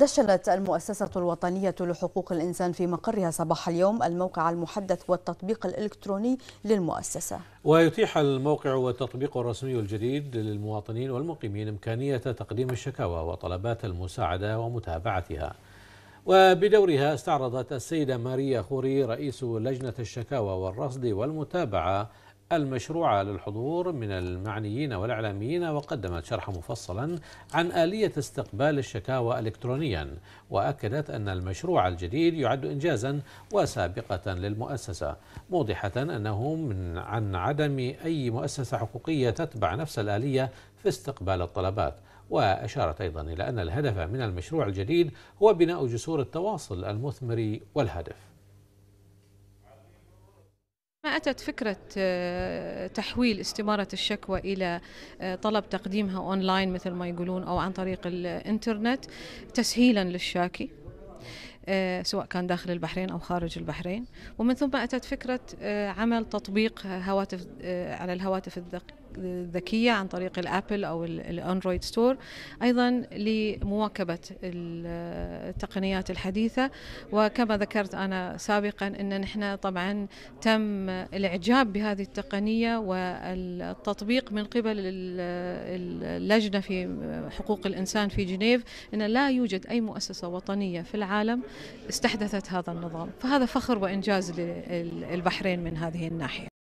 دشنت المؤسسة الوطنية لحقوق الإنسان في مقرها صباح اليوم الموقع المحدث والتطبيق الإلكتروني للمؤسسة ويتيح الموقع والتطبيق الرسمي الجديد للمواطنين والمقيمين إمكانية تقديم الشكاوى وطلبات المساعدة ومتابعتها وبدورها استعرضت السيدة ماريا خوري رئيس لجنة الشكاوى والرصد والمتابعة المشروع للحضور من المعنيين والإعلاميين وقدمت شرحا مفصلا عن آلية استقبال الشكاوى إلكترونيا وأكدت أن المشروع الجديد يعد إنجازا وسابقة للمؤسسة موضحة أنه من عن عدم أي مؤسسة حقوقية تتبع نفس الآلية في استقبال الطلبات وأشارت أيضا إلى أن الهدف من المشروع الجديد هو بناء جسور التواصل المثمر والهدف أتت فكرة آه، تحويل استمارة الشكوى إلى آه، طلب تقديمها أونلاين مثل ما يقولون أو عن طريق الإنترنت تسهيلا للشاكي آه، سواء كان داخل البحرين او خارج البحرين ومن ثم اتت فكره عمل تطبيق هواتف على الهواتف الذكيه الذكيه عن طريق الابل او الاندرويد ستور ايضا لمواكبه التقنيات الحديثه وكما ذكرت انا سابقا ان نحن طبعا تم الاعجاب بهذه التقنيه والتطبيق من قبل اللجنه في حقوق الانسان في جنيف ان لا يوجد اي مؤسسه وطنيه في العالم استحدثت هذا النظام فهذا فخر وانجاز للبحرين من هذه الناحيه